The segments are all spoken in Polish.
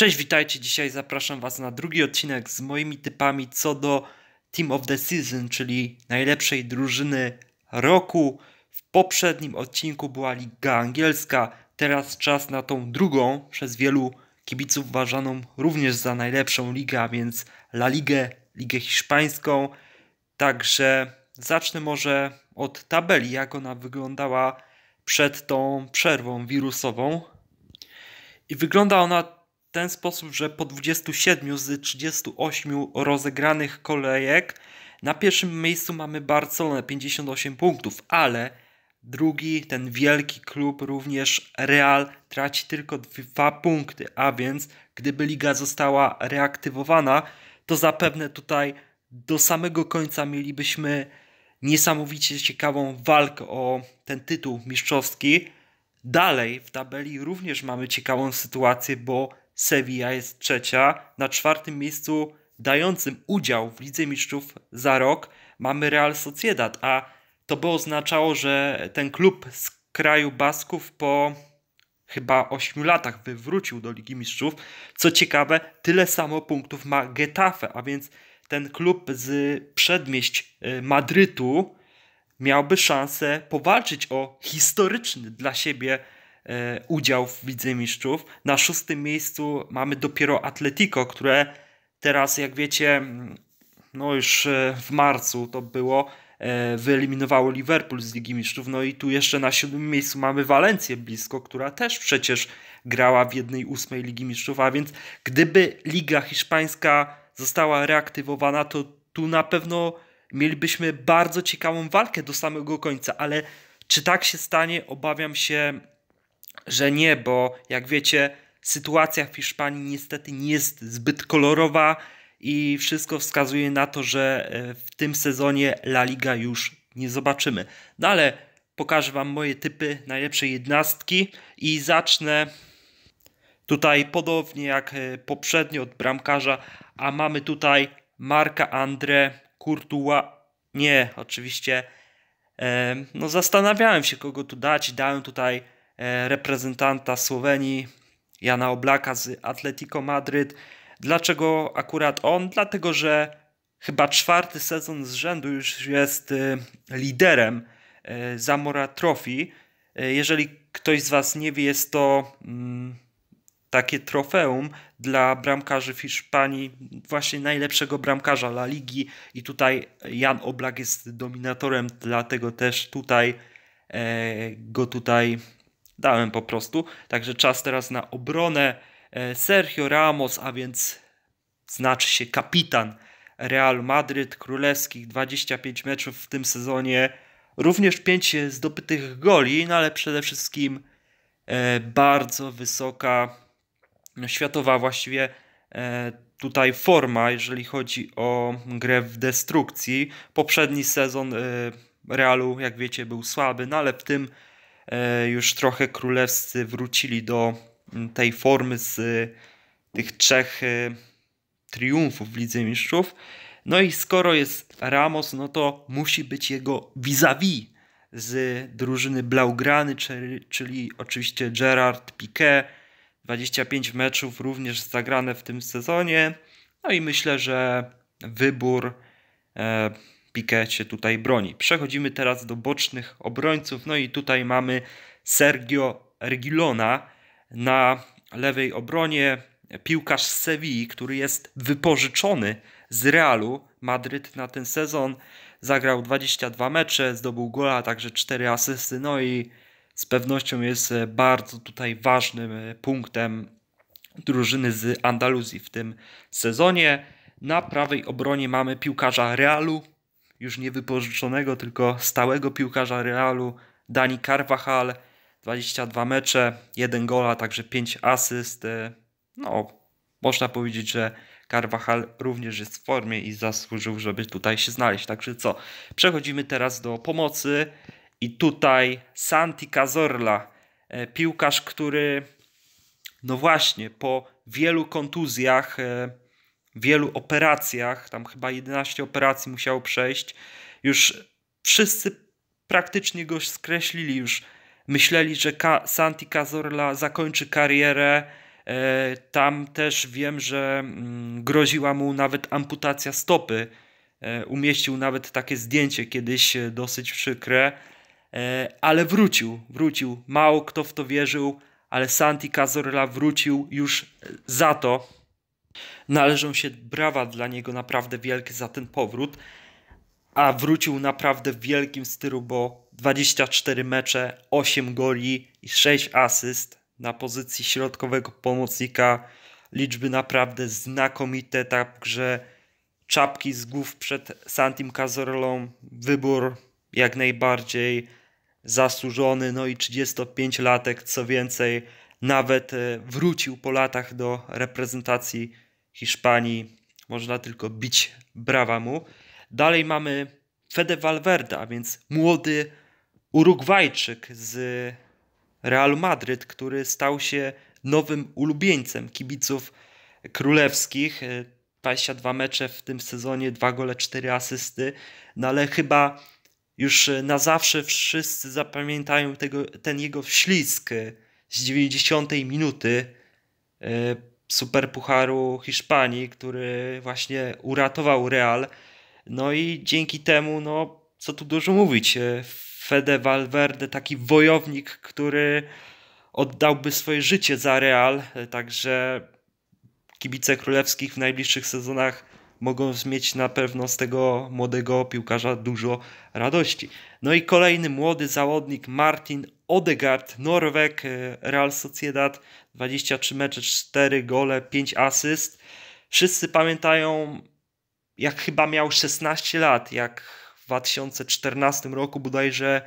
Cześć, witajcie. Dzisiaj zapraszam Was na drugi odcinek z moimi typami co do Team of the Season, czyli najlepszej drużyny roku. W poprzednim odcinku była Liga Angielska, teraz czas na tą drugą, przez wielu kibiców uważaną również za najlepszą ligę, a więc La Ligę, Ligę Hiszpańską. Także zacznę może od tabeli, jak ona wyglądała przed tą przerwą wirusową. I wygląda ona ten sposób, że po 27 z 38 rozegranych kolejek na pierwszym miejscu mamy Barcelonę 58 punktów, ale drugi, ten wielki klub, również Real, traci tylko dwa punkty. A więc, gdyby liga została reaktywowana, to zapewne tutaj do samego końca mielibyśmy niesamowicie ciekawą walkę o ten tytuł mistrzowski. Dalej w tabeli również mamy ciekawą sytuację, bo Sevilla jest trzecia. Na czwartym miejscu dającym udział w Lidze Mistrzów za rok mamy Real Sociedad, a to by oznaczało, że ten klub z kraju Basków po chyba 8 latach wywrócił do Ligi Mistrzów. Co ciekawe, tyle samo punktów ma Getafe, a więc ten klub z przedmieść y, Madrytu miałby szansę powalczyć o historyczny dla siebie E, udział w Lidze Mistrzów. Na szóstym miejscu mamy dopiero Atletico, które teraz, jak wiecie, mm, no już e, w marcu to było, e, wyeliminowało Liverpool z Ligi Mistrzów. No i tu jeszcze na siódmym miejscu mamy Walencję blisko, która też przecież grała w jednej ósmej Ligi Mistrzów, a więc gdyby Liga Hiszpańska została reaktywowana, to tu na pewno mielibyśmy bardzo ciekawą walkę do samego końca, ale czy tak się stanie, obawiam się że nie, bo jak wiecie, sytuacja w Hiszpanii niestety nie jest zbyt kolorowa i wszystko wskazuje na to, że e, w tym sezonie La Liga już nie zobaczymy. No ale pokażę Wam moje typy najlepszej jednastki i zacznę tutaj podobnie jak e, poprzednio od bramkarza, a mamy tutaj Marka Andre Kurtuła, Nie, oczywiście. E, no zastanawiałem się kogo tu dać, dałem tutaj E, reprezentanta Słowenii Jana Oblaka z Atletico Madryt. Dlaczego akurat on? Dlatego, że chyba czwarty sezon z rzędu już jest e, liderem e, Zamora Trophy. Jeżeli ktoś z Was nie wie, jest to mm, takie trofeum dla bramkarzy w Hiszpanii, właśnie najlepszego bramkarza La Ligi i tutaj Jan Oblak jest dominatorem, dlatego też tutaj go tutaj dałem po prostu. Także czas teraz na obronę e, Sergio Ramos, a więc znaczy się kapitan Real Madryt królewskich 25 meczów w tym sezonie. Również 5 zdobytych goli, no ale przede wszystkim e, bardzo wysoka no, światowa właściwie e, tutaj forma, jeżeli chodzi o grę w destrukcji. Poprzedni sezon Realu, jak wiecie, był słaby, no ale w tym E, już trochę królewscy wrócili do mm, tej formy z y, tych trzech y, triumfów w Lidze Mistrzów. No i skoro jest Ramos, no to musi być jego vis-a-vis z drużyny Blaugrany, czyli, oczywiście Gerard Piquet. 25 meczów również zagrane w tym sezonie. No i myślę, że wybór e, Piquet się tutaj broni. Przechodzimy teraz do bocznych obrońców. No i tutaj mamy Sergio Regilona na lewej obronie. Piłkarz z Sewilli, który jest wypożyczony z Realu Madryt na ten sezon. Zagrał 22 mecze, zdobył gola, także 4 asysty. No i z pewnością jest e, bardzo tutaj ważnym e, punktem drużyny z Andaluzji w tym sezonie. Na prawej obronie mamy piłkarza Realu już niewypożyczonego, tylko stałego piłkarza Realu, Dani Carvajal. 22 mecze, 1 gola, także 5 asyst. E, no, można powiedzieć, że Carvajal również jest w formie i zasłużył, żeby tutaj się znaleźć. Także co, przechodzimy teraz do pomocy. I tutaj Santi Cazorla, e, piłkarz, który no właśnie po wielu kontuzjach e, wielu operacjach, tam chyba 11 operacji musiał przejść, już wszyscy praktycznie go skreślili, już myśleli, że Ka Santi Cazorla zakończy karierę. E, tam też wiem, że mm, groziła mu nawet amputacja stopy. E, umieścił nawet takie zdjęcie kiedyś e, dosyć przykre, ale wrócił, wrócił. Mało kto w to wierzył, ale Santi Cazorla wrócił już za to, Należą się brawa dla niego naprawdę wielkie za ten powrót, a wrócił naprawdę w wielkim stylu, bo 24 mecze, 8 goli i 6 asyst na pozycji środkowego pomocnika. Liczby naprawdę znakomite, także czapki z głów przed Santim Cazorolą, wybór jak najbardziej zasłużony, no i 35-latek, co więcej, nawet e, wrócił po latach do reprezentacji Hiszpanii. Można tylko bić brawa mu. Dalej mamy Fede Valverde, a więc młody Urugwajczyk z Real Madryt, który stał się nowym ulubieńcem kibiców królewskich. 22 e, mecze w tym sezonie, 2 gole, 4 asysty, no ale chyba już e, na zawsze wszyscy zapamiętają tego, ten jego ślisk z 90 minuty e, Superpucharu Hiszpanii, który właśnie uratował Real. No i dzięki temu, no co tu dużo mówić, e, Fede Valverde taki wojownik, który oddałby swoje życie za Real, e, także kibice królewskich w najbliższych sezonach mogą mieć na pewno z tego młodego piłkarza dużo radości. No i kolejny młody załodnik, Martin Odegaard, Norwek, e, Real Sociedad, 23 mecze, 4 gole, 5 asyst. Wszyscy pamiętają, jak chyba miał 16 lat, jak w 2014 roku bodajże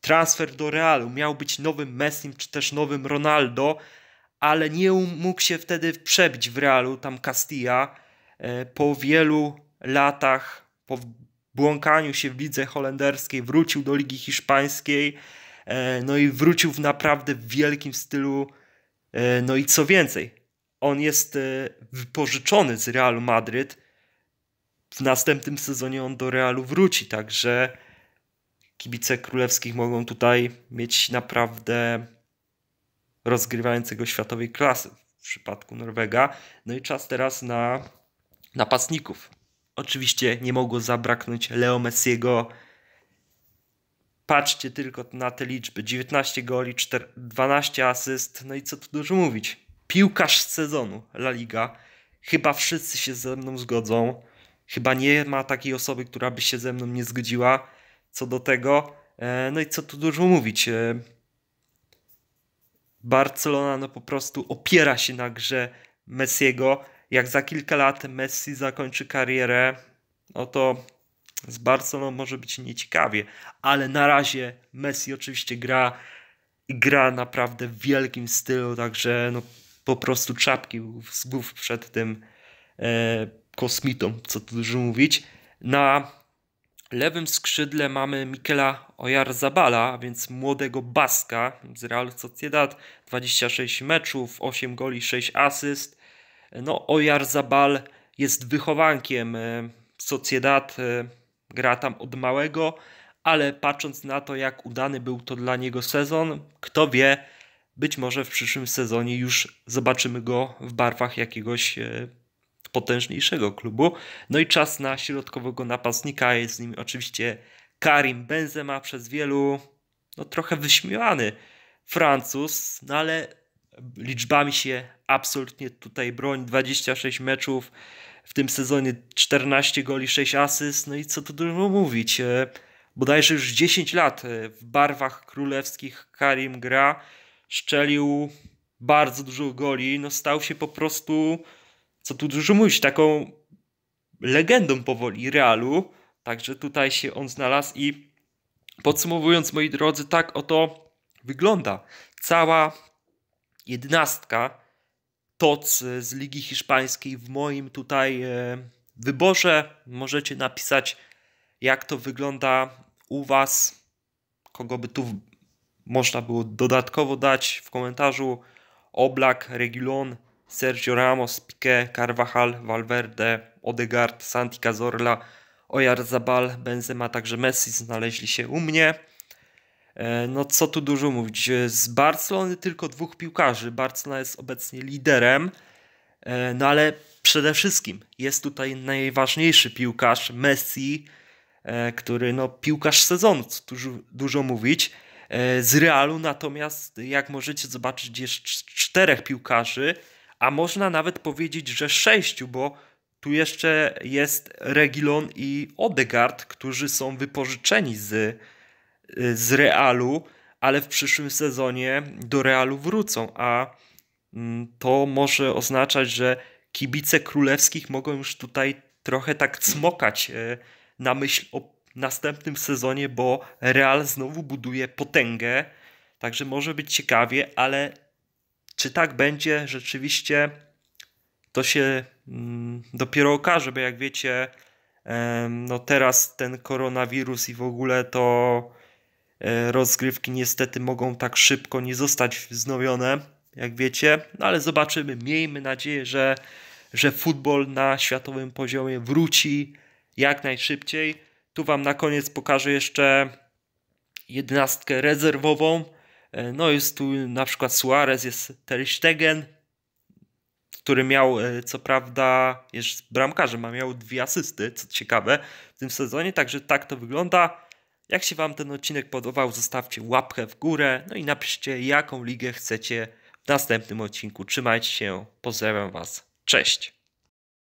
transfer do Realu miał być nowym Messim czy też nowym Ronaldo, ale nie um-, mógł się wtedy przebić w Realu, tam Castilla. E, po wielu latach, po błąkaniu się w lidze holenderskiej, wrócił do Ligi Hiszpańskiej E, no i wrócił w naprawdę wielkim stylu. E, no i co więcej, on jest e, wypożyczony z Realu Madryt. W następnym sezonie on do Realu wróci, także kibice królewskich mogą tutaj mieć naprawdę rozgrywającego światowej klasy w przypadku Norwega. No i czas teraz na napastników. Oczywiście nie mogło zabraknąć Leo Messiego patrzcie tylko na te liczby. 19 goli, 4, 12 asyst, no i co tu dużo mówić. Piłkarz sezonu La Liga. Chyba wszyscy się ze mną zgodzą. Chyba nie ma takiej osoby, która by się ze mną nie zgodziła co do tego. E, no i co tu dużo mówić. E, Barcelona no po prostu opiera się na grze Messiego. Jak za kilka lat Messi zakończy karierę, no to z Barceloną może być nieciekawie, ale na razie Messi oczywiście gra i gra naprawdę w wielkim stylu, także no, po prostu czapki z głów przed tym e, kosmitą, co tu dużo mówić. Na lewym skrzydle mamy Mikela Ojarzabala, więc młodego Baska z Real Sociedad, 26 meczów, 8 goli, 6 asyst. No Ojarzabal jest wychowankiem e, Sociedad, e, Gra tam od małego, ale patrząc na to, jak udany był to dla niego sezon, kto wie, być może w przyszłym sezonie już zobaczymy go w barwach jakiegoś e, potężniejszego klubu. No i czas na środkowego napastnika. Jest z nim oczywiście Karim Benzema, przez wielu no, trochę wyśmiewany Francuz, no ale Liczbami się absolutnie tutaj broń. 26 meczów w tym sezonie, 14 goli, 6 asyst. No i co tu dużo mówić. E, bodajże już 10 lat e, w barwach królewskich Karim gra. Szczelił bardzo dużo goli. No stał się po prostu, co tu dużo mówić, taką legendą powoli Realu. Także tutaj się on znalazł i podsumowując, moi drodzy, tak oto wygląda cała jedenastka Toc e, z Ligi Hiszpańskiej w moim tutaj e, wyborze. Możecie napisać, jak to wygląda u Was, kogo by tu można było dodatkowo dać w komentarzu. Oblak, Regulon, Sergio Ramos, Piqué, Carvajal, Valverde, Odegaard, Santi Cazorla, Oyarzabal, Benzema, także Messi znaleźli się u mnie. E, no co tu dużo mówić, e, z Barcelony tylko dwóch piłkarzy. Barcelona jest obecnie liderem, e, no ale przede wszystkim jest tutaj najważniejszy piłkarz Messi, który no piłkarz sezonu, co dużo, dużo mówić. Z Realu natomiast, jak możecie zobaczyć, jest czterech piłkarzy, a można nawet powiedzieć, że sześciu, bo tu jeszcze jest Regilon i Odegard, którzy są wypożyczeni z Y, z Realu, ale w przyszłym sezonie do Realu wrócą, a mm, to może oznaczać, że kibice królewskich mogą już tutaj trochę tak cmokać y, na myśl o następnym sezonie, bo Real znowu buduje potęgę, także może być ciekawie, ale czy tak będzie rzeczywiście, to się mm, dopiero okaże, bo jak wiecie, no teraz ten koronawirus i w ogóle to E, rozgrywki niestety mogą tak szybko nie zostać wznowione, jak wiecie, no ale zobaczymy. Miejmy nadzieję, że, że futbol na światowym poziomie wróci jak najszybciej. Tu Wam na koniec pokażę jeszcze jednostkę rezerwową. E, no jest tu na przykład Suarez, jest Ter Stegen, który miał e, co prawda, jest bramkarzem, a miał dwie asysty, co ciekawe w tym sezonie, także tak to wygląda. Jak się Wam ten odcinek podobał, zostawcie łapkę w górę, no i napiszcie, jaką ligę chcecie w następnym odcinku. Trzymajcie się, pozdrawiam Was, cześć!